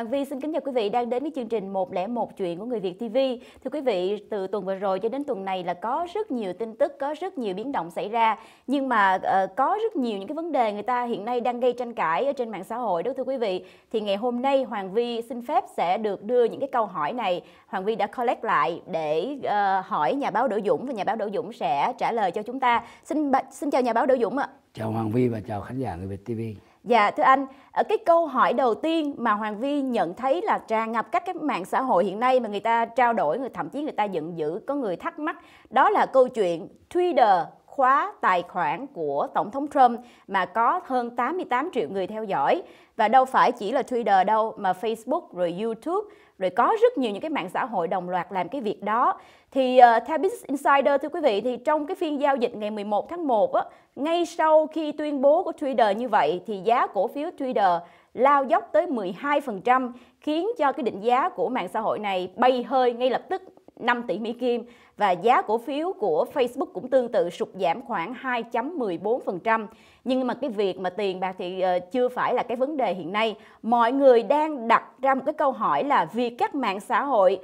Hoàng Vi xin kính chào quý vị đang đến với chương trình 101 chuyện của Người Việt TV. Thưa quý vị, từ tuần vừa rồi cho đến tuần này là có rất nhiều tin tức, có rất nhiều biến động xảy ra, nhưng mà uh, có rất nhiều những cái vấn đề người ta hiện nay đang gây tranh cãi ở trên mạng xã hội đó thưa quý vị. Thì ngày hôm nay Hoàng Vi xin phép sẽ được đưa những cái câu hỏi này Hoàng Vi đã collect lại để uh, hỏi nhà báo Đỗ Dũng và nhà báo Đỗ Dũng sẽ trả lời cho chúng ta. Xin xin chào nhà báo Đỗ Dũng ạ. Chào Hoàng Vi và chào khán giả Người Việt TV. Dạ thưa anh, ở cái câu hỏi đầu tiên mà Hoàng Vi nhận thấy là tràn ngập các cái mạng xã hội hiện nay mà người ta trao đổi, người thậm chí người ta giận dữ, có người thắc mắc, đó là câu chuyện Twitter khóa tài khoản của Tổng thống Trump mà có hơn 88 triệu người theo dõi. Và đâu phải chỉ là Twitter đâu mà Facebook rồi YouTube rồi có rất nhiều những cái mạng xã hội đồng loạt làm cái việc đó. Thì uh, theo Business Insider thưa quý vị thì trong cái phiên giao dịch ngày 11 tháng 1 á, ngay sau khi tuyên bố của Twitter như vậy thì giá cổ phiếu Twitter lao dốc tới 12% khiến cho cái định giá của mạng xã hội này bay hơi ngay lập tức 5 tỷ Mỹ Kim và giá cổ phiếu của Facebook cũng tương tự sụt giảm khoảng 2.14%. Nhưng mà cái việc mà tiền bạc thì ờ, chưa phải là cái vấn đề hiện nay. Mọi người đang đặt ra một cái câu hỏi là vì các mạng xã hội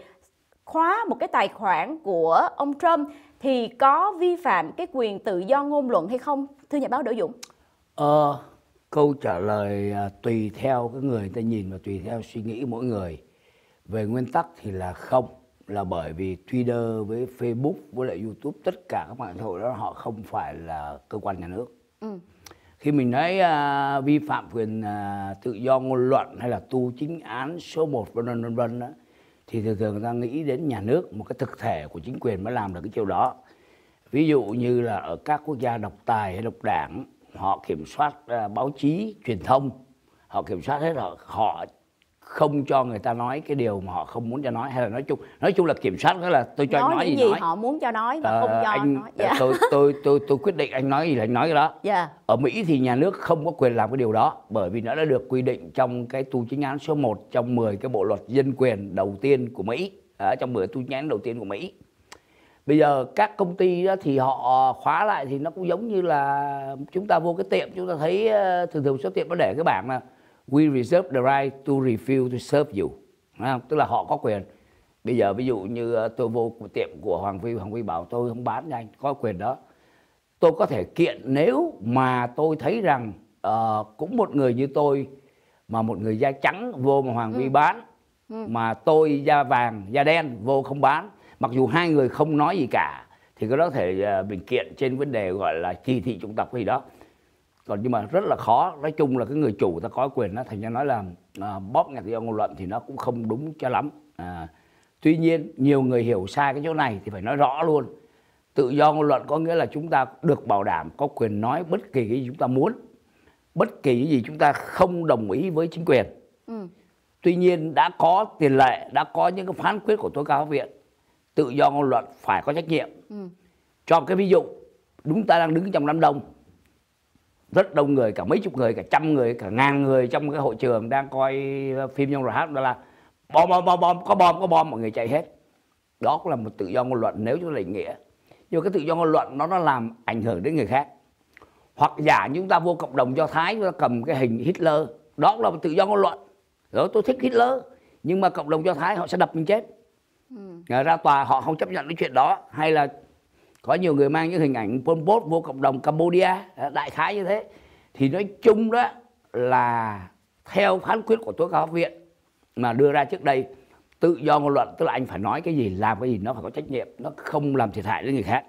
khóa một cái tài khoản của ông Trump thì có vi phạm cái quyền tự do ngôn luận hay không? Thưa nhà báo Đỗ Dũng. Ờ, câu trả lời à, tùy theo cái người ta nhìn và tùy theo suy nghĩ mỗi người. Về nguyên tắc thì là không là bởi vì Twitter với Facebook với lại YouTube tất cả các mạng xã hội đó họ không phải là cơ quan nhà nước. Ừ. Khi mình nói uh, vi phạm quyền uh, tự do ngôn luận hay là tu chính án số 1 vân vân vân đó thì thường thường người ta nghĩ đến nhà nước một cái thực thể của chính quyền mới làm được cái điều đó. Ví dụ như là ở các quốc gia độc tài hay độc đảng họ kiểm soát uh, báo chí truyền thông họ kiểm soát hết họ họ không cho người ta nói cái điều mà họ không muốn cho nói hay là nói chung nói chung là kiểm soát đó là tôi cho nói, nói gì, gì nói họ muốn cho nói và ờ, không cho anh, nói dạ. tôi, tôi tôi tôi quyết định anh nói gì là anh nói cái đó dạ. ở mỹ thì nhà nước không có quyền làm cái điều đó bởi vì nó đã được quy định trong cái tu chính án số 1 trong 10 cái bộ luật dân quyền đầu tiên của mỹ ở trong 10 tu chính án đầu tiên của mỹ bây giờ các công ty đó thì họ khóa lại thì nó cũng giống như là chúng ta vô cái tiệm chúng ta thấy ờ, thường thường số tiệm nó để cái bảng mà we reserve the right to refuse to serve you không? tức là họ có quyền bây giờ ví dụ như ờ, tôi vô tiệm của hoàng phi hoàng phi bảo tôi không bán cho có quyền đó tôi có thể kiện nếu mà tôi thấy rằng uh, cũng một người như tôi mà một người da trắng vô mà hoàng phi ừ. bán ừ. mà tôi da vàng da đen vô không bán mặc dù hai người không nói gì cả thì có thể uh, mình kiện trên vấn đề gọi là kỳ thị chủng tộc gì đó còn nhưng mà rất là khó nói chung là cái người chủ ta có quyền đó thành ra nói là à, bóp nghẹt do ngôn luận thì nó cũng không đúng cho lắm à, tuy nhiên nhiều người hiểu sai cái chỗ này thì phải nói rõ luôn tự do ngôn luận có nghĩa là chúng ta được bảo đảm có quyền nói bất kỳ cái gì chúng ta muốn bất kỳ cái gì chúng ta không đồng ý với chính quyền ừ. tuy nhiên đã có tiền lệ đã có những cái phán quyết của tối cao viện tự do ngôn luận phải có trách nhiệm ừ. cho một cái ví dụ chúng ta đang đứng trong đám đông rất đông người cả mấy chục người cả trăm người cả ngàn người trong cái hội trường đang coi ờ, phim trong rồi hát đó là bom bom bom bom có bom có bom mọi người chạy hết đó cũng là một tự do ngôn luận nếu chúng ta định nghĩa nhưng cái tự do ngôn luận nó nó làm ảnh hưởng đến người khác hoặc giả dạ, như chúng ta vô cộng đồng do thái chúng ta cầm cái hình hitler đó cũng là một tự do ngôn luận đó tôi thích hitler nhưng mà cộng đồng do thái họ sẽ đập mình chết ừ. ra tòa họ không chấp nhận cái chuyện đó hay là có nhiều người mang những hình ảnh Pol Pot vô cộng đồng Cambodia à, đại khái như thế thì nói chung đó là theo phán quyết của tối cao pháp viện mà đưa ra trước đây tự do ngôn luận tức là anh phải nói cái gì làm cái gì nó phải có trách nhiệm nó không làm thiệt hại đến người khác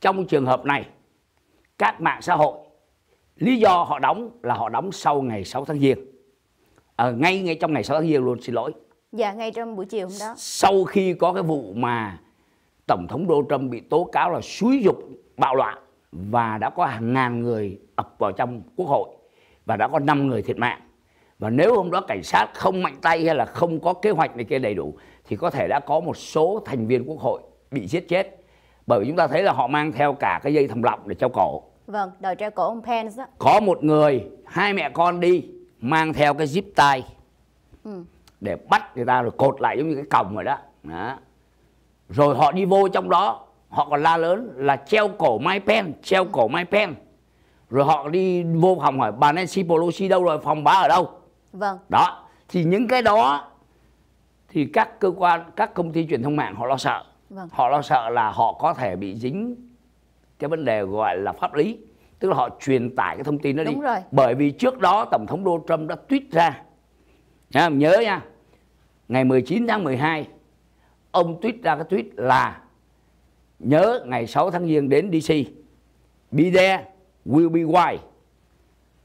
trong trường hợp này các mạng xã hội lý do họ đóng là họ đóng sau ngày 6 tháng giêng à, ngay ngay trong ngày 6 tháng giêng luôn xin lỗi dạ ngay trong buổi chiều hôm đó sau khi có cái vụ mà Tổng thống Donald Trump bị tố cáo là xúi dục bạo loạn và đã có hàng ngàn người ập vào trong quốc hội và đã có 5 người thiệt mạng. Và nếu hôm đó cảnh sát không mạnh tay hay là không có kế hoạch này kia đầy đủ thì có thể đã có một số thành viên quốc hội bị giết chết. Bởi vì chúng ta thấy là họ mang theo cả cái dây thòng lọng để treo cổ. Vâng, đòi treo cổ ông Pence đó. Có một người, hai mẹ con đi mang theo cái zip tay ừ. để bắt người ta rồi cột lại giống như cái còng rồi đó. đó rồi họ đi vô trong đó họ còn la lớn là treo cổ Mai Pen treo cổ Mai Pen rồi họ đi vô phòng hỏi bà Nancy Pelosi đâu rồi phòng bà ở đâu vâng đó thì những cái đó thì các cơ quan các công ty truyền thông mạng họ lo sợ vâng. họ lo sợ là họ có thể bị dính cái vấn đề gọi là pháp lý tức là họ truyền tải cái thông tin đó Đúng đi rồi. bởi vì trước đó tổng thống Donald Trump đã tweet ra nhớ nha ngày 19 tháng 12 ông tweet ra cái tweet là nhớ ngày 6 tháng giêng đến DC be there will be wild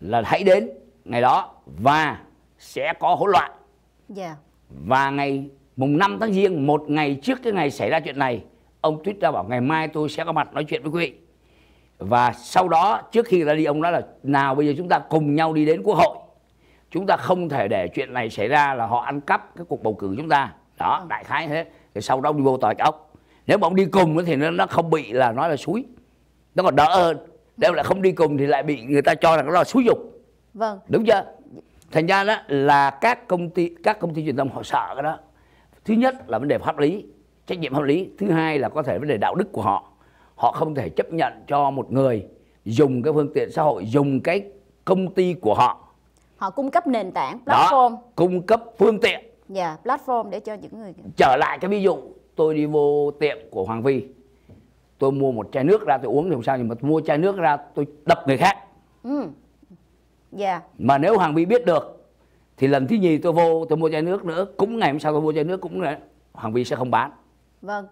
là hãy đến ngày đó và sẽ có hỗn loạn yeah. Dạ. và ngày mùng 5 tháng giêng một ngày trước cái ngày xảy ra chuyện này ông tweet ra bảo ngày mai tôi sẽ có mặt nói chuyện với quý vị và sau đó trước khi ra đi ông nói là nào bây giờ chúng ta cùng nhau đi đến quốc hội chúng ta không thể để chuyện này xảy ra là họ ăn cắp cái cuộc bầu cử chúng ta đó đại khái thế thì sau đó đi vô tòa ốc nếu mà ông đi cùng thì nó, nó không bị là nói là suối nó còn đỡ hơn nếu lại không đi cùng thì lại bị người ta cho là nó là suối dục vâng đúng chưa thành ra đó là các công ty các công ty truyền thông họ sợ cái đó thứ nhất là vấn đề pháp lý trách nhiệm pháp lý thứ hai là có thể vấn đề đạo đức của họ họ không thể chấp nhận cho một người dùng cái phương tiện xã hội dùng cái công ty của họ họ cung cấp nền tảng platform đó, cung cấp phương tiện Dạ, yeah, platform để cho những người Trở lại cái ví dụ, tôi đi vô tiệm của Hoàng Vy Tôi mua một chai nước ra tôi uống thì không sao Nhưng mà mua chai nước ra tôi đập người khác ừ. Dạ yeah. Mà nếu Hoàng Vy biết được Thì lần thứ nhì tôi vô tôi mua chai nước nữa Cũng ngày hôm sau tôi mua chai nước cũng Hoàng Vy sẽ không bán Vâng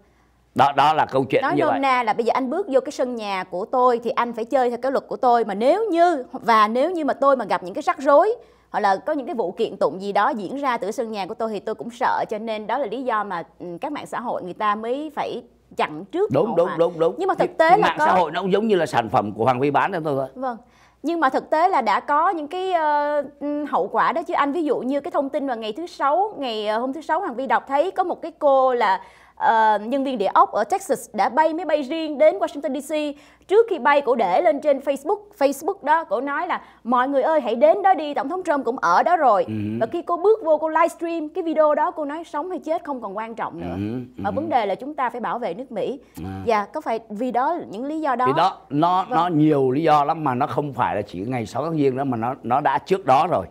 đó đó là câu chuyện nói như vậy. na là bây giờ anh bước vô cái sân nhà của tôi thì anh phải chơi theo cái luật của tôi mà nếu như và nếu như mà tôi mà gặp những cái rắc rối hoặc là có những cái vụ kiện tụng gì đó diễn ra từ sân nhà của tôi thì tôi cũng sợ cho nên đó là lý do mà ừ, các mạng xã hội người ta mới phải chặn trước đúng đúng mà. đúng đúng nhưng mà thực tế Thì, là mạng có... xã hội nó cũng giống như là sản phẩm của hoàng vi bán đó thôi thôi vâng nhưng mà thực tế là đã có những cái uh, hậu quả đó chứ anh ví dụ như cái thông tin vào ngày thứ sáu ngày uh, hôm thứ sáu hoàng vi đọc thấy có một cái cô là uh, nhân viên địa ốc ở Texas đã bay máy bay riêng đến Washington DC. Trước khi bay, cổ để lên trên Facebook. Facebook đó, cổ nói là mọi người ơi hãy đến đó đi, Tổng thống Trump cũng ở đó rồi. Uh-huh. Và khi cô bước vô, cô livestream cái video đó, cô nói sống hay chết không còn quan trọng nữa. Uh-huh. Ừ, mà ừ. vấn đề là chúng ta phải bảo vệ nước Mỹ. Dạ, uh-huh. yeah, có phải vì đó những lý do đó? Vì đó, nó vâng. nó nhiều lý do lắm mà nó không phải là chỉ ngày 6 tháng Giêng đó mà nó nó đã trước đó rồi.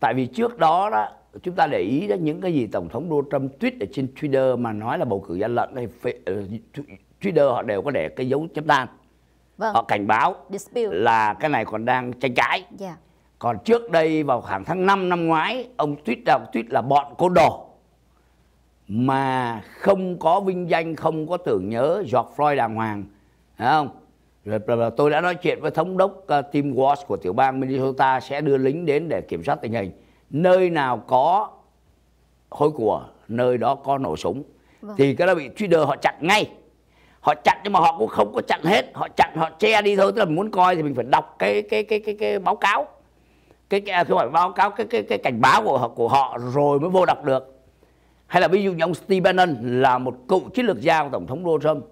Tại vì trước đó đó chúng ta để ý đến những cái gì tổng thống Donald Trump tweet ở trên Twitter mà nói là bầu cử gian lận thì ờ, Twitter họ đều có để cái dấu chấm than vâng. họ cảnh báo Dispute. là cái này còn đang tranh cãi yeah. Dạ. còn trước đây vào khoảng tháng 5 năm ngoái ông tweet ra tweet là bọn côn đồ mà không có vinh danh không có tưởng nhớ George Floyd đàng hoàng phải không rồi, tôi đã nói chuyện với thống đốc uh, ờ, Tim Walz của tiểu bang Minnesota sẽ đưa lính đến để kiểm soát tình hình nơi nào có khối của nơi đó có nổ súng vâng. thì cái đó bị trader họ chặn ngay họ chặn nhưng mà họ cũng không có chặn hết họ chặn họ che đi thôi tức là mình muốn coi thì mình phải đọc cái cái cái cái cái báo cáo cái cái à, không phải báo cáo cái cái cái cảnh báo của họ của họ rồi mới vô đọc được hay là ví dụ như ông Steve Bannon là một cựu chiến lược gia của tổng thống Donald Trump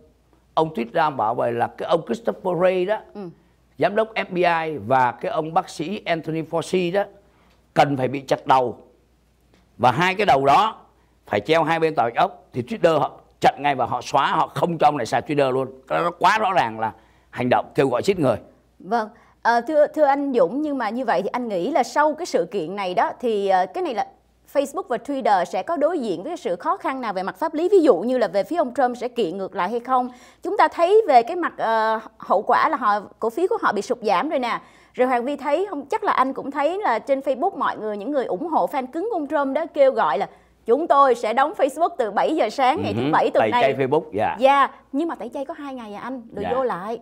ông tweet ra bảo vậy là cái ông Christopher Ray đó ừ. giám đốc FBI và cái ông bác sĩ Anthony Fauci đó cần phải bị chặt đầu và hai cái đầu đó phải treo hai bên tòa bạch ốc thì Twitter họ chặn ngay và họ xóa họ không cho ông này xài Twitter luôn nó quá rõ ràng là hành động kêu gọi giết người vâng à, thưa thưa anh Dũng nhưng mà như vậy thì anh nghĩ là sau cái sự kiện này đó thì ờ, cái này là Facebook và Twitter sẽ có đối diện với sự khó khăn nào về mặt pháp lý ví dụ như là về phía ông Trump sẽ kiện ngược lại hay không chúng ta thấy về cái mặt uh, hậu quả là họ cổ phiếu của họ bị sụt giảm rồi nè rồi hoàng vi thấy không chắc là anh cũng thấy là trên facebook mọi người những người ủng hộ fan cứng ông trump đó kêu gọi là chúng tôi sẽ đóng Facebook từ 7 giờ sáng ngày thứ ừ bảy tuần này. Tẩy chay Facebook, dạ. Yeah. Dạ, yeah. nhưng mà tẩy chay có hai ngày à anh, được yeah. Dạ. vô lại.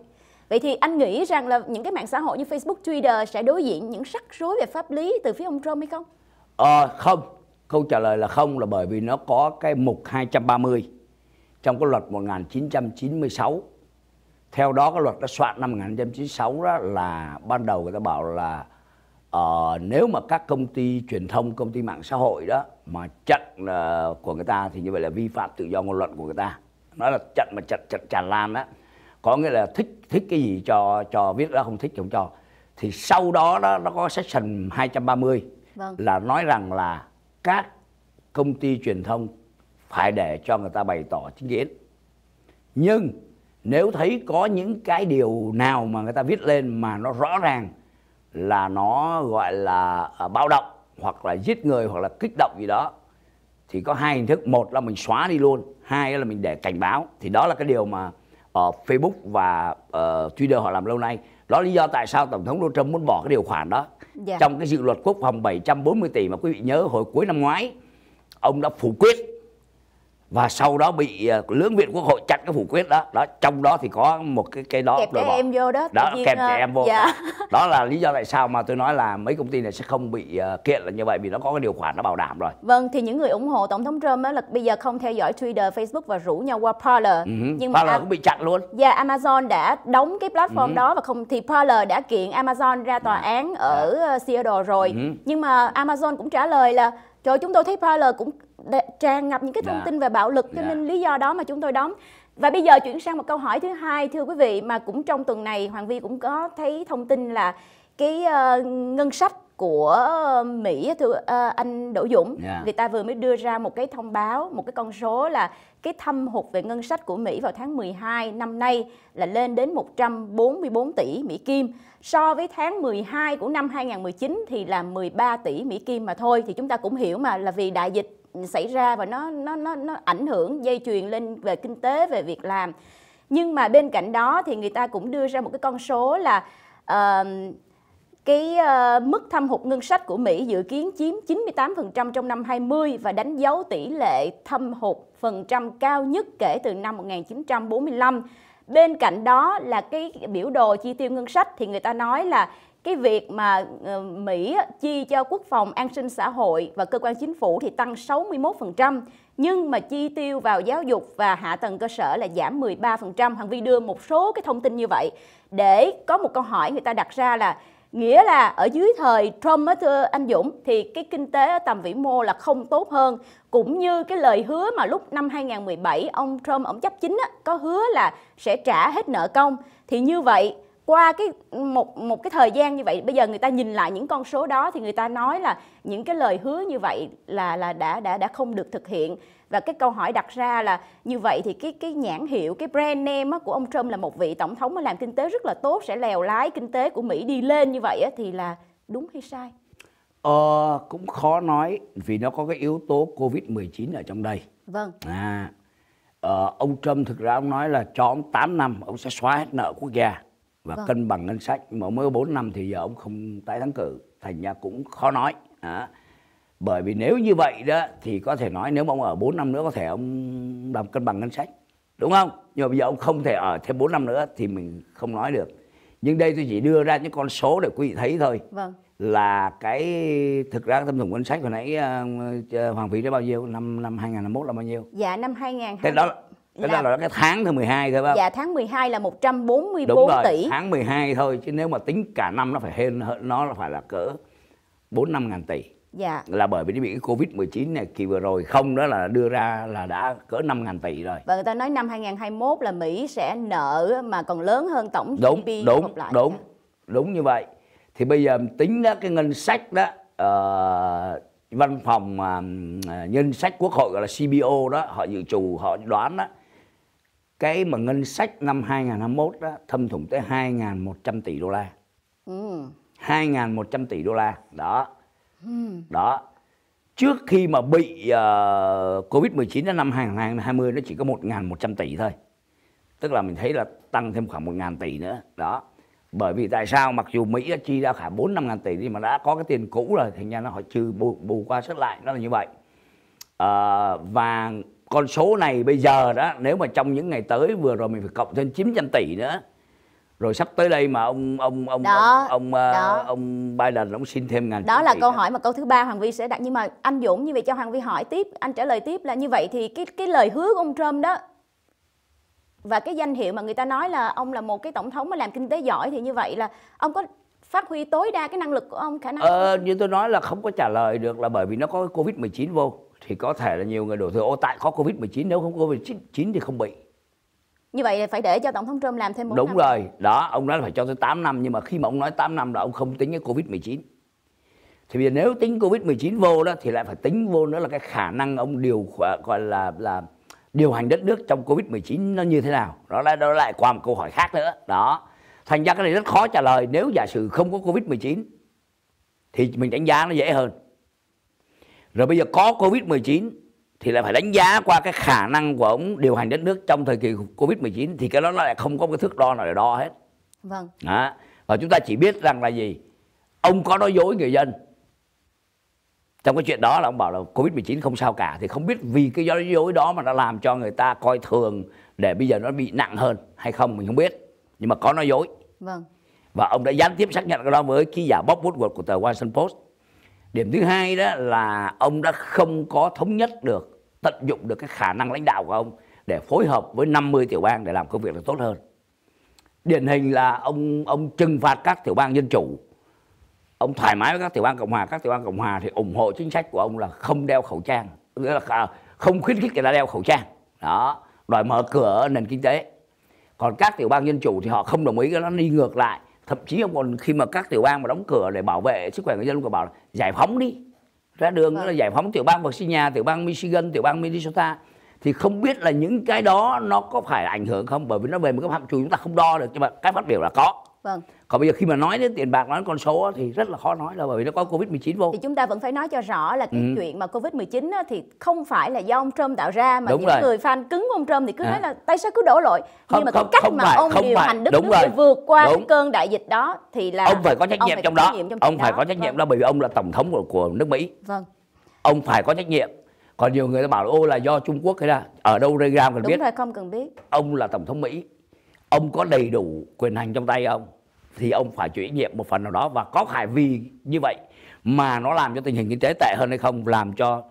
Vậy thì anh nghĩ rằng là những cái mạng xã hội như Facebook, Twitter sẽ đối diện những rắc rối về pháp lý từ phía ông Trump hay không? Ờ, không. Câu trả lời là không là bởi vì nó có cái mục 230 trong cái luật 1996 theo đó cái luật đã soạn năm 1996 đó là ban đầu người ta bảo là uh, nếu mà các công ty truyền thông công ty mạng xã hội đó mà chặn uh, ờ, của người ta thì như vậy là vi phạm tự do ngôn luận của người ta nói là chặn mà chặn chặn tràn lan đó có nghĩa là thích thích cái gì cho cho viết ra không thích không cho thì sau đó đó nó có section 230 vâng. là nói rằng là các công ty truyền thông phải để cho người ta bày tỏ chính kiến nhưng nếu thấy có những cái điều nào mà người ta viết lên mà nó rõ ràng là nó gọi là à, bạo động hoặc là giết người hoặc là kích động gì đó thì có hai hình thức một là mình xóa đi luôn hai là mình để cảnh báo thì đó là cái điều mà ở Facebook và uh, Twitter họ làm lâu nay đó là lý do tại sao tổng thống Donald Trump muốn bỏ cái điều khoản đó yeah. Dạ. trong cái dự luật quốc phòng 740 tỷ mà quý vị nhớ hồi cuối năm ngoái ông đã phủ quyết và sau đó bị ờ, lưỡng viện quốc hội chặn cái phủ quyết đó đó trong đó thì có một cái cái đó kẹp trẻ em vô đó đó kẹp trẻ ờ, em vô dạ. đó là lý do tại sao mà tôi nói là mấy công ty này sẽ không bị ờ, kiện là như vậy vì nó có cái điều khoản nó bảo đảm rồi vâng thì những người ủng hộ tổng thống trump là bây giờ không theo dõi twitter facebook và rủ nhau qua parler uh nhưng mà parler cũng bị chặn luôn dạ amazon đã đóng cái platform uh đó và không thì parler đã kiện amazon ra tòa uh án ở dạ. seattle rồi uh nhưng mà amazon cũng trả lời là trời chúng tôi thấy parler cũng tràn ngập những cái thông dạ. tin về bạo lực cho dạ. nên lý do đó mà chúng tôi đóng và bây giờ chuyển sang một câu hỏi thứ hai thưa quý vị mà cũng trong tuần này Hoàng Vi cũng có thấy thông tin là cái uh, ngân sách của Mỹ thưa uh, anh Đỗ Dũng yeah. Dạ. người ta vừa mới đưa ra một cái thông báo một cái con số là cái thâm hụt về ngân sách của Mỹ vào tháng 12 năm nay là lên đến 144 tỷ Mỹ Kim so với tháng 12 của năm 2019 thì là 13 tỷ Mỹ Kim mà thôi thì chúng ta cũng hiểu mà là vì đại dịch xảy ra và nó nó nó nó ảnh hưởng dây chuyền lên về kinh tế về việc làm nhưng mà bên cạnh đó thì người ta cũng đưa ra một cái con số là uh, cái uh, mức thâm hụt ngân sách của Mỹ dự kiến chiếm 98% trong năm 20 và đánh dấu tỷ lệ thâm hụt phần trăm cao nhất kể từ năm 1945. Bên cạnh đó là cái biểu đồ chi tiêu ngân sách thì người ta nói là cái việc mà ờ, Mỹ chi cho quốc phòng an sinh xã hội và cơ quan chính phủ thì tăng 61%, nhưng mà chi tiêu vào giáo dục và hạ tầng cơ sở là giảm 13%. Hằng Vi đưa một số cái thông tin như vậy để có một câu hỏi người ta đặt ra là nghĩa là ở dưới thời Trump á thưa anh Dũng thì cái kinh tế ở tầm vĩ mô là không tốt hơn cũng như cái lời hứa mà lúc năm 2017 ông Trump ông chấp chính có hứa là sẽ trả hết nợ công thì như vậy qua cái một một cái thời gian như vậy bây giờ người ta nhìn lại những con số đó thì người ta nói là những cái lời hứa như vậy là là đã đã đã không được thực hiện và cái câu hỏi đặt ra là như vậy thì cái cái nhãn hiệu cái brand name của ông Trump là một vị tổng thống mà làm kinh tế rất là tốt sẽ lèo lái kinh tế của Mỹ đi lên như vậy thì là đúng hay sai? Ờ, cũng khó nói vì nó có cái yếu tố Covid-19 ở trong đây. Vâng. À, ờ, ông Trump thực ra ông nói là cho ông 8 năm ông sẽ xóa hết nợ quốc gia và vâng. cân bằng ngân sách mà mới 4 năm thì giờ ông không tái thắng cử thành ra cũng khó nói à. bởi vì nếu như vậy đó thì có thể nói nếu mà ông ở 4 năm nữa có thể ông làm cân bằng ngân sách đúng không nhưng mà bây giờ ông không thể ở thêm 4 năm nữa thì mình không nói được nhưng đây tôi chỉ đưa ra những con số để quý vị thấy thôi vâng. là cái thực ra thâm thủng ngân sách hồi nãy uh, Hoàng Vĩ đã bao nhiêu năm năm 2021 là bao nhiêu dạ năm 2021 cái đó cái là, dạ. là cái tháng thứ 12 thôi phải không? Dạ tháng 12 là 144 Đúng rồi, tỷ. tháng 12 thôi chứ nếu mà tính cả năm nó phải hơn nó là phải là cỡ 4 5 ngàn tỷ. Dạ. Là bởi vì bị cái Covid-19 này kỳ vừa rồi không đó là đưa ra là đã cỡ 5 ngàn tỷ rồi. Và người ta nói năm 2021 là Mỹ sẽ nợ mà còn lớn hơn tổng đúng, GDP đúng, lại. Đúng, đúng, đúng như vậy. Thì bây giờ tính đó cái ngân sách đó uh, văn phòng uh, ờ, nhân sách quốc hội gọi là CBO đó họ dự trù họ đoán đó cái mà ngân sách năm 2021 đó thâm thủng tới 2.100 tỷ đô la. Ừ. 2.100 tỷ đô la đó. Ừ. Đó. Trước khi mà bị uh, ờ, Covid-19 đến năm 2020 nó chỉ có 1.100 tỷ thôi. Tức là mình thấy là tăng thêm khoảng 1.000 tỷ nữa. Đó. Bởi vì tại sao mặc dù Mỹ đã chi ra khoảng 4 5 ngàn tỷ đi mà đã có cái tiền cũ rồi thì ra nó họ trừ bù, bù qua sức lại nó là như vậy. À, và con số này bây giờ đó nếu mà trong những ngày tới vừa rồi mình phải cộng thêm 900 tỷ nữa rồi sắp tới đây mà ông ông ông đó, ông ông, ờ, đó. ông Biden ông xin thêm ngàn đó là câu đó. hỏi mà câu thứ ba Hoàng Vi sẽ đặt nhưng mà anh Dũng như vậy cho Hoàng Vi hỏi tiếp anh trả lời tiếp là như vậy thì cái cái lời hứa của ông Trump đó và cái danh hiệu mà người ta nói là ông là một cái tổng thống mà làm kinh tế giỏi thì như vậy là ông có phát huy tối đa cái năng lực của ông khả năng ờ, như tôi nói là không có trả lời được là bởi vì nó có covid 19 vô thì có thể là nhiều người đổ thừa ô tại có covid 19 nếu không có covid 19 thì không bị như vậy là phải để cho tổng thống Trump làm thêm 4 đúng năm. rồi đó ông nói là phải cho tới 8 năm nhưng mà khi mà ông nói 8 năm là ông không tính cái covid 19 thì bây giờ nếu tính covid 19 vô đó thì lại phải tính vô nữa là cái khả năng ông điều gọi là là điều hành đất nước trong covid 19 nó như thế nào đó là đó lại qua một câu hỏi khác nữa đó thành ra cái này rất khó trả lời nếu giả sử không có covid 19 thì mình đánh giá nó dễ hơn rồi bây giờ có Covid-19 thì lại phải đánh giá qua cái khả năng của ông điều hành đất nước trong thời kỳ Covid-19 thì cái đó nó lại không có cái thước đo nào để đo hết. Vâng. Đó. Và chúng ta chỉ biết rằng là gì? Ông có nói dối người dân. Trong cái chuyện đó là ông bảo là Covid-19 không sao cả thì không biết vì cái nói dối đó mà nó làm cho người ta coi thường để bây giờ nó bị nặng hơn hay không mình không biết. Nhưng mà có nói dối. Vâng. Và ông đã gián tiếp xác nhận cái đó với ký giả Bob Woodward của tờ Washington Post điểm thứ hai đó là ông đã không có thống nhất được tận dụng được cái khả năng lãnh đạo của ông để phối hợp với 50 tiểu bang để làm công việc được tốt hơn điển hình là ông ông trừng phạt các tiểu bang dân chủ ông thoải mái với các tiểu bang cộng hòa các tiểu bang cộng hòa thì ủng hộ chính sách của ông là không đeo khẩu trang nghĩa là à, không khuyến khích người ta đeo khẩu trang đó đòi mở cửa nền kinh tế còn các tiểu bang dân chủ thì họ không đồng ý cái nó đi ngược lại thậm chí ông còn khi mà các tiểu bang mà đóng cửa để bảo vệ sức khỏe người dân còn bảo là giải phóng đi ra đường à. là giải phóng tiểu bang Virginia tiểu bang Michigan tiểu bang Minnesota thì không biết là những cái đó nó có phải ảnh hưởng không bởi vì nó về một cái phạm trù chúng ta không đo được nhưng mà cái phát biểu là có Vâng. Còn bây giờ khi mà nói đến tiền bạc, nói đến con số thì rất là khó nói là bởi vì nó có Covid-19 vô. Thì chúng ta vẫn phải nói cho rõ là cái ừ. chuyện mà Covid-19 thì không phải là do ông Trump tạo ra mà đúng những rồi. người fan cứng của ông Trump thì cứ à. nói là tại sao cứ đổ lỗi. Không, Nhưng mà không, cái cách không mà phải, ông không điều phải. hành đất đúng nước rồi. vượt qua đúng. cái cơn đại dịch đó thì là ông phải có trách nhiệm trong đó. ông phải có trách nhiệm vâng. đó bởi vì ông là tổng thống của, của nước Mỹ. Vâng. Ông phải có trách nhiệm còn nhiều người ta bảo ô là do Trung Quốc hay là ở đâu Reagan cần Đúng rồi không cần biết ông là tổng thống Mỹ ông có đầy đủ quyền hành trong tay ông thì ông phải chịu trách nhiệm một phần nào đó và có phải vì như vậy mà nó làm cho tình hình kinh tế tệ hơn hay không làm cho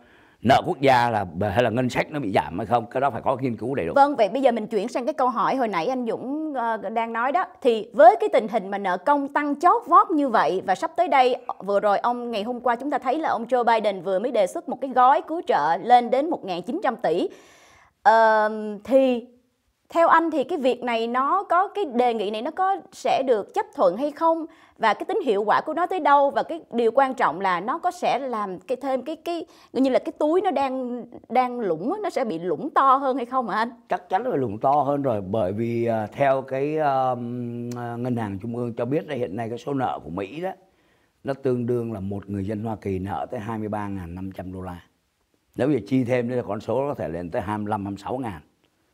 nợ quốc gia là hay là ngân sách nó bị giảm hay không cái đó phải có nghiên cứu đầy đủ vâng vậy bây giờ mình chuyển sang cái câu hỏi hồi nãy anh Dũng uh, đang nói đó thì với cái tình hình mà nợ công tăng chót vót như vậy và sắp tới đây vừa rồi ông ngày hôm qua chúng ta thấy là ông Joe Biden vừa mới đề xuất một cái gói cứu trợ lên đến 1.900 tỷ uh, thì theo anh thì cái việc này nó có cái đề nghị này nó có sẽ được chấp thuận hay không và cái tính hiệu quả của nó tới đâu và cái điều quan trọng là nó có sẽ làm cái thêm cái cái như là cái túi nó đang đang lủng nó sẽ bị lủng to hơn hay không hả anh? Chắc chắn là lủng to hơn rồi bởi vì à, theo cái uh, ngân hàng trung ương cho biết là hiện nay cái số nợ của Mỹ đó nó tương đương là một người dân Hoa Kỳ nợ tới 23.500 đô la. Nếu như chi thêm nữa là con số có thể lên tới 25 26 ngàn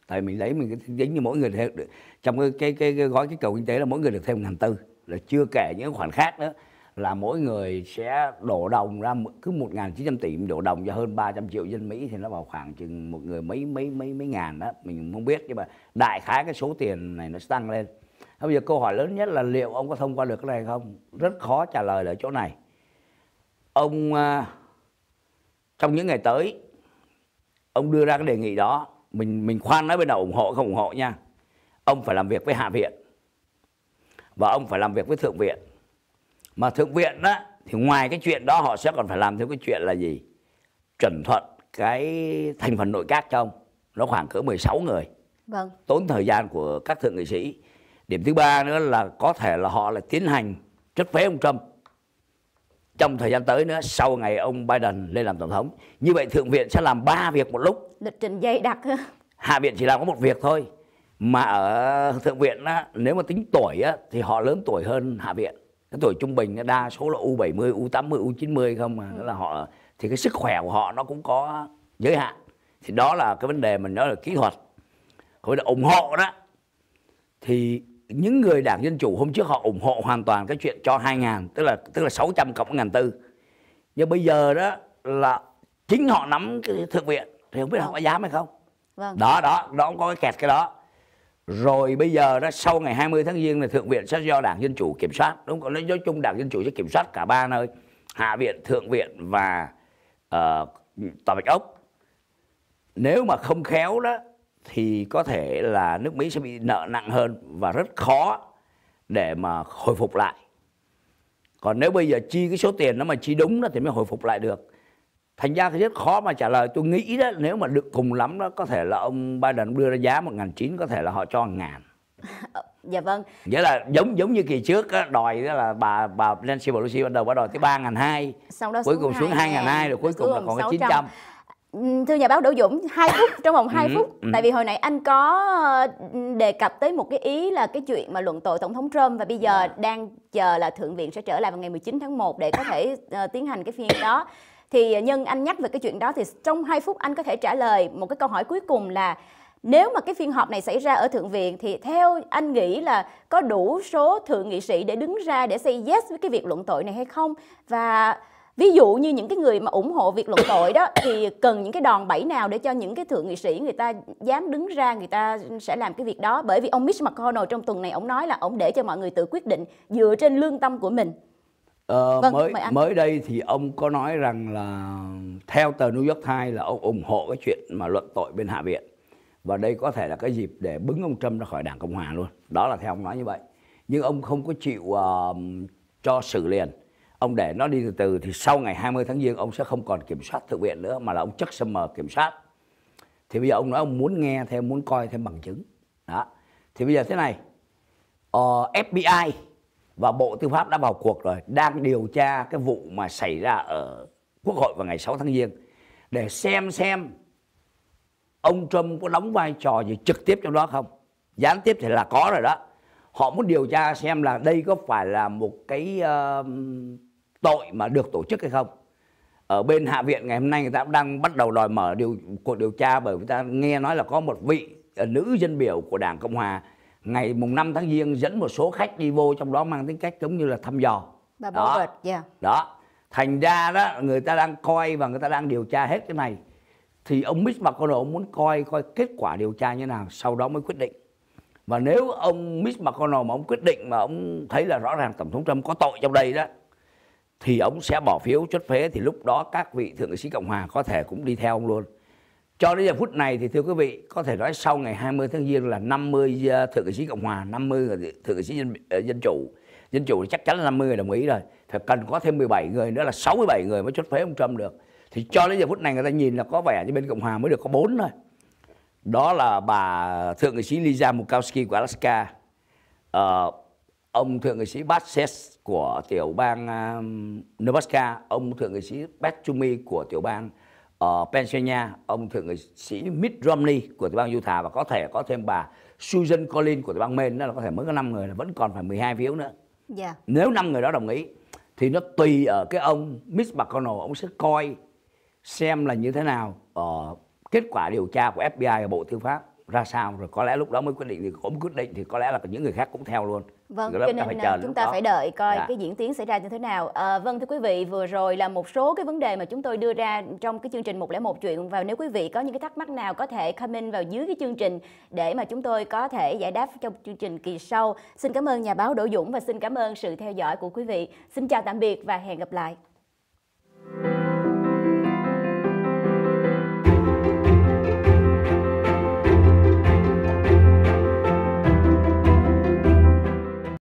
tại mình lấy mình dính như mỗi người thêm được trong cái, cái, cái, cái gói kích cầu kinh tế là mỗi người được thêm ngàn tư là chưa kể những khoản khác nữa là mỗi người sẽ đổ đồng ra cứ 1.900 tỷ mình đổ đồng cho hơn 300 triệu dân Mỹ thì nó vào khoảng chừng một người mấy mấy mấy mấy ngàn đó mình không biết nhưng mà đại khái cái số tiền này nó sẽ tăng lên bây giờ câu hỏi lớn nhất là liệu ông có thông qua được cái này không rất khó trả lời ở chỗ này ông à, trong những ngày tới ông đưa ra cái đề nghị đó mình mình khoan nói bên nào ủng hộ không ủng hộ nha ông phải làm việc với hạ viện và ông phải làm việc với thượng viện mà thượng viện đó thì ngoài cái chuyện đó họ sẽ còn phải làm thêm cái chuyện là gì chuẩn thuận cái thành phần nội các cho nó khoảng cỡ 16 người vâng. tốn thời gian của các thượng nghị sĩ điểm thứ ba nữa là có thể là họ là tiến hành chất phế ông Trump trong thời gian tới nữa sau ngày ông Biden lên làm tổng thống như vậy thượng viện sẽ làm ba việc một lúc lịch trình dày đặc hạ viện chỉ làm có một việc thôi mà ở thượng viện á, nếu mà tính tuổi á, thì họ lớn tuổi hơn hạ viện cái tuổi trung bình đa số là u 70 u 80 u 90 không mà ừ. là họ thì cái sức khỏe của họ nó cũng có giới hạn thì đó là cái vấn đề mình nói là kỹ thuật hồi là ủng hộ đó thì những người đảng dân chủ hôm trước họ ủng hộ hoàn toàn cái chuyện cho 2 ngàn tức là tức là 600 cộng ngàn tư nhưng bây giờ đó là chính họ nắm cái thượng viện thì không biết họ có dám hay không vâng. đó đó đó không có cái kẹt cái đó rồi bây giờ đó sau ngày 20 tháng giêng là thượng viện sẽ do đảng dân chủ kiểm soát đúng không nói chung đảng dân chủ sẽ kiểm soát cả ba nơi hạ viện thượng viện và uh, tòa bạch ốc nếu mà không khéo đó thì có thể là nước mỹ sẽ bị nợ nặng hơn và rất khó để mà hồi phục lại còn nếu bây giờ chi cái số tiền nó mà chi đúng đó thì mới hồi phục lại được thành ra thì rất khó mà trả lời tôi nghĩ đó nếu mà được cùng lắm đó có thể là ông Biden đưa ra giá một ngàn chín có thể là họ cho ngàn dạ vâng nghĩa là giống giống như kỳ trước á, đòi đó là bà bà Nancy Pelosi ban đầu bà đòi tới ba ngàn hai cuối cùng xuống hai ngàn hai rồi cuối cùng là còn cái chín trăm Thưa nhà báo Đỗ Dũng, hai phút trong vòng 2 ừ, phút, ừ. tại vì hồi nãy anh có đề cập tới một cái ý là cái chuyện mà luận tội tổng thống Trump và bây giờ dạ. đang chờ là thượng viện sẽ trở lại vào ngày 19 tháng 1 để có thể uh, tiến hành cái phiên đó thì à, nhân anh nhắc về cái chuyện đó thì trong 2 phút anh có thể trả lời một cái câu hỏi cuối cùng là nếu mà cái phiên họp này xảy ra ở thượng viện thì theo anh nghĩ là có đủ số thượng nghị sĩ để đứng ra để say yes với cái việc luận tội này hay không và ví dụ như những cái người mà ủng hộ việc luận tội đó thì cần những cái đòn bẩy nào để cho những cái thượng nghị sĩ người ta dám đứng ra người ta sẽ làm cái việc đó bởi vì ông Mitch McConnell trong tuần này ông nói là ông để cho mọi người tự quyết định dựa trên lương tâm của mình Ờ, vâng, mới mới đây thì ông có nói rằng là theo tờ New York Times là ông ủng hộ cái chuyện mà luận tội bên Hạ viện và đây có thể là cái dịp để bứng ông Trump ra khỏi đảng Cộng hòa luôn đó là theo ông nói như vậy nhưng ông không có chịu uh, cho xử liền ông để nó đi từ từ thì sau ngày 20 tháng giêng ông sẽ không còn kiểm soát thượng viện nữa mà là ông chắc sâm mờ kiểm soát thì bây giờ ông nói ông muốn nghe thêm muốn coi thêm bằng chứng đó thì bây giờ thế này uh, ờ, FBI và Bộ Tư pháp đã vào cuộc rồi, đang điều tra cái vụ mà xảy ra ở Quốc hội vào ngày 6 tháng Giêng để xem xem ông Trump có đóng vai trò gì trực tiếp trong đó không? Gián tiếp thì là có rồi đó. Họ muốn điều tra xem là đây có phải là một cái uh, tội mà được tổ chức hay không? Ở bên Hạ viện ngày hôm nay người ta cũng đang bắt đầu đòi mở điều cuộc điều tra bởi vì ta nghe nói là có một vị nữ dân biểu của Đảng Cộng hòa ngày mùng 5 tháng giêng dẫn một số khách đi vô trong đó mang tính cách giống như là thăm dò và đó. Vợt, yeah. Dạ. đó thành ra đó người ta đang coi và người ta đang điều tra hết cái này thì ông Mitch McConnell ông muốn coi coi kết quả điều tra như nào sau đó mới quyết định và nếu ông Mitch McConnell mà ông quyết định mà ông thấy là rõ ràng tổng thống Trump có tội trong đây đó thì ông sẽ bỏ phiếu chốt phế thì lúc đó các vị thượng nghị sĩ cộng hòa có thể cũng đi theo ông luôn cho đến giờ phút này thì thưa quý vị, có thể nói sau ngày 20 tháng Giêng là 50 ờ, thượng nghị sĩ Cộng hòa, 50 thượng nghị sĩ dân, ờ, dân chủ. Dân chủ thì chắc chắn là 50 người đồng ý rồi. Phải cần có thêm 17 người nữa là 67 người mới chốt phế ông Trump được. Thì cho đến giờ phút này người ta nhìn là có vẻ như bên Cộng hòa mới được có 4 thôi. Đó là bà thượng nghị sĩ Lisa Murkowski của Alaska. Ờ, ông thượng nghị sĩ Basses của tiểu bang uh, Nebraska, ông thượng nghị sĩ Beth Toomey của tiểu bang ở Pennsylvania ông thượng nghị sĩ Mitt Romney của tiểu bang Utah và có thể có thêm bà Susan Collins của tiểu bang Maine đó là có thể mới có 5 người là vẫn còn phải 12 phiếu nữa. Yeah. Dạ. Nếu 5 người đó đồng ý thì nó tùy ở cái ông Mitch McConnell ông sẽ coi xem là như thế nào ở ờ, kết quả điều tra của FBI và Bộ Tư pháp ra sao rồi có lẽ lúc đó mới quyết định thì cũng quyết định thì có lẽ là những người khác cũng theo luôn vâng cho nên phải chờ chúng ta đó. phải đợi coi dạ. cái diễn tiến xảy ra như thế nào à, vâng thưa quý vị vừa rồi là một số cái vấn đề mà chúng tôi đưa ra trong cái chương trình một lẻ một chuyện và nếu quý vị có những cái thắc mắc nào có thể comment vào dưới cái chương trình để mà chúng tôi có thể giải đáp trong chương trình kỳ sau xin cảm ơn nhà báo Đỗ Dũng và xin cảm ơn sự theo dõi của quý vị xin chào tạm biệt và hẹn gặp lại